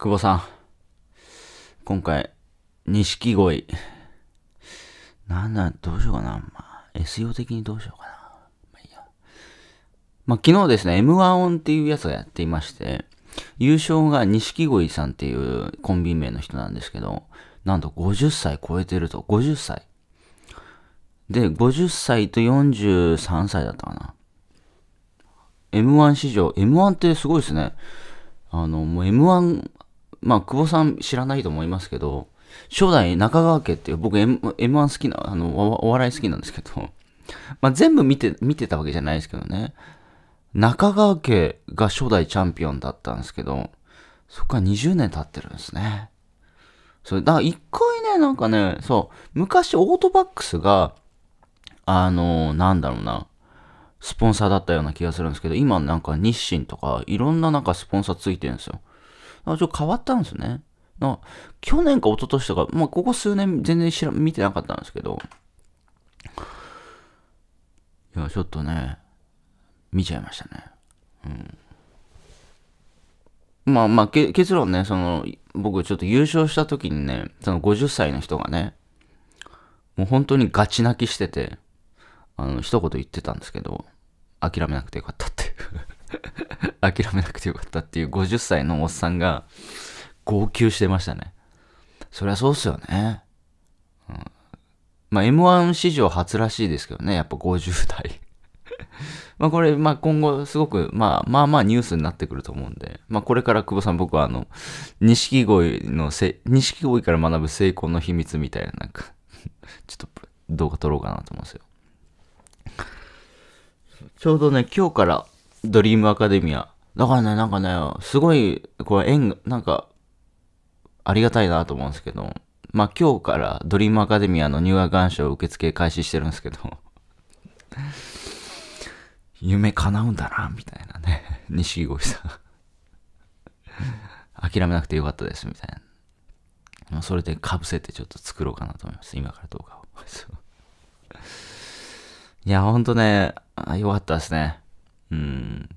久保さん。今回、錦鯉。なんだ、どうしようかな。まあ、SEO 的にどうしようかな。まあいいや。まあ昨日ですね、M1 音っていうやつがやっていまして、優勝が錦鯉さんっていうコンビ名の人なんですけど、なんと50歳超えてると。50歳。で、50歳と43歳だったかな。M1 史上、M1 ってすごいですね。あの、もう M1 まあ、久保さん知らないと思いますけど、初代中川家っていう、僕 M M1 好きな、あのお、お笑い好きなんですけど、まあ、全部見て、見てたわけじゃないですけどね。中川家が初代チャンピオンだったんですけど、そっから20年経ってるんですね。それ、だから一回ね、なんかね、そう、昔オートバックスが、あのなんだろうな、スポンサーだったような気がするんですけど、今なんか日清とかいろんななんかスポンサーついてるんですよ。あ、ちょっと変わったんですね。な去年か一昨年とか、まあ、ここ数年全然知ら見てなかったんですけど、いや、ちょっとね、見ちゃいましたね。うん。まあまあ、結論ね、その、僕ちょっと優勝した時にね、その50歳の人がね、もう本当にガチ泣きしてて、あの、一言言ってたんですけど、諦めなくてよかったって諦めなくてよかったっていう50歳のおっさんが号泣してましたね。そりゃそうっすよね。うん、まあ M1 史上初らしいですけどね、やっぱ50代 まあこれ、まあ今後すごく、まあまあまあニュースになってくると思うんで、まあこれから久保さん僕はあの、錦鯉のせ、錦鯉から学ぶ成功の秘密みたいななんか ちょっと動画撮ろうかなと思うんですよ。ちょうどね、今日からドリームアカデミア。だからね、なんかね、すごい、これ縁、なんか、ありがたいなと思うんですけど、まあ今日からドリームアカデミアの入学願書受付開始してるんですけど、夢叶うんだな、みたいなね。錦 鯉さん諦めなくてよかったです、みたいな。それでかぶせてちょっと作ろうかなと思います。今から動画を。いや、ほんとね、よかったですね。うん。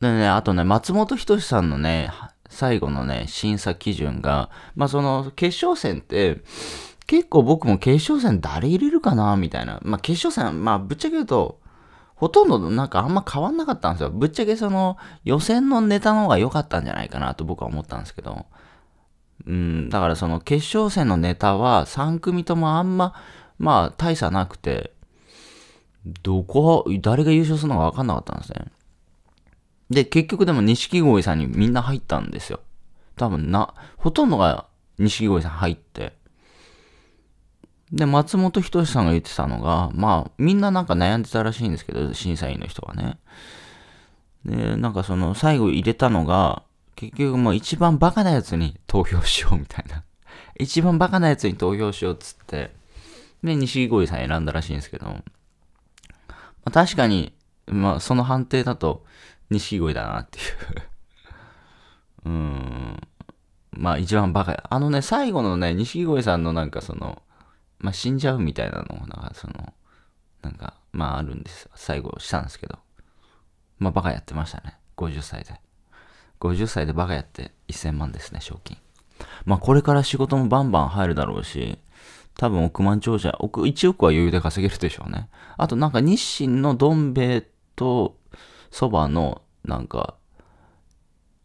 でね、あとね、松本人志さんのね、最後のね、審査基準が、まあその、決勝戦って、結構僕も決勝戦誰入れるかなみたいな。まあ決勝戦、まあぶっちゃけ言うと、ほとんどなんかあんま変わんなかったんですよ。ぶっちゃけその予選のネタの方が良かったんじゃないかなと僕は思ったんですけど。うん、だからその決勝戦のネタは3組ともあんま、まあ大差なくて、どこ、誰が優勝するのか分かんなかったんですね。で、結局でも錦鯉さんにみんな入ったんですよ。多分な、ほとんどが錦鯉さん入って。で、松本人志さんが言ってたのが、まあ、みんななんか悩んでたらしいんですけど、審査員の人がね。で、なんかその、最後入れたのが、結局もう一番バカなやつに投票しようみたいな。一番バカなやつに投票しようっつって、で、錦鯉さん選んだらしいんですけど、まあ、確かに、まあ、その判定だと、錦鯉だなっていう うーん。まあ、一番バカ。あのね、最後のね、錦鯉さんのなんかその、まあ、死んじゃうみたいなのなんかその、なんか、まあ、あるんですよ。最後したんですけど。まあ、バカやってましたね。50歳で。50歳でバカやって1000万ですね、賞金。まあ、これから仕事もバンバン入るだろうし、多分億万長者、億、1億は余裕で稼げるでしょうね。あとなんか日清のどん兵衛とそばのなんか、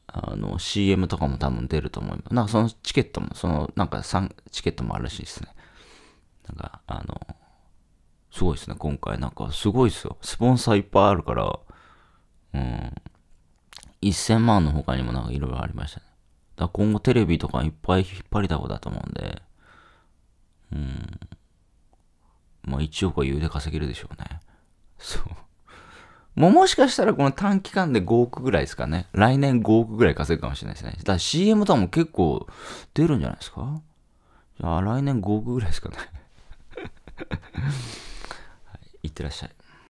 あの、CM とかも多分出ると思います。なんかそのチケットも、その、なんか3チケットもあるらしいですね。なんか、あの、すごいですね、今回。なんかすごいですよ。スポンサーいっぱいあるから、うん。1000万の他にもなんかいろいろありましたね。だから今後テレビとかいっぱい引っ張りだこだと思うんで、うん。まあ1億は言うで稼げるでしょうね。そう。もうもしかしたらこの短期間で5億ぐらいですかね。来年5億ぐらい稼ぐかもしれないですね。だから CM とかも結構出るんじゃないですかじゃあ来年5億ぐらいですかね。はい、いってらっしゃい。